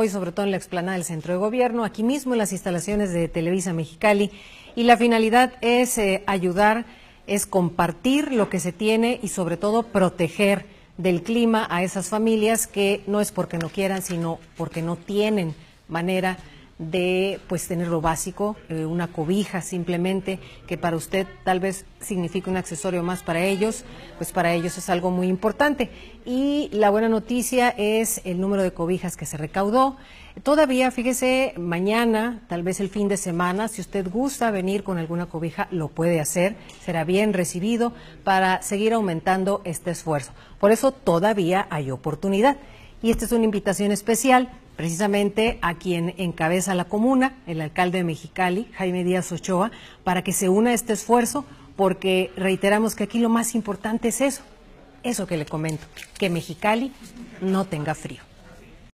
Hoy, sobre todo en la explanada del Centro de Gobierno, aquí mismo en las instalaciones de Televisa Mexicali. Y la finalidad es eh, ayudar, es compartir lo que se tiene y sobre todo proteger del clima a esas familias que no es porque no quieran, sino porque no tienen manera de pues tener lo básico, eh, una cobija simplemente, que para usted tal vez signifique un accesorio más para ellos, pues para ellos es algo muy importante. Y la buena noticia es el número de cobijas que se recaudó. Todavía, fíjese, mañana, tal vez el fin de semana, si usted gusta venir con alguna cobija, lo puede hacer, será bien recibido para seguir aumentando este esfuerzo. Por eso todavía hay oportunidad. Y esta es una invitación especial precisamente a quien encabeza la comuna, el alcalde de Mexicali, Jaime Díaz Ochoa, para que se una a este esfuerzo, porque reiteramos que aquí lo más importante es eso, eso que le comento, que Mexicali no tenga frío.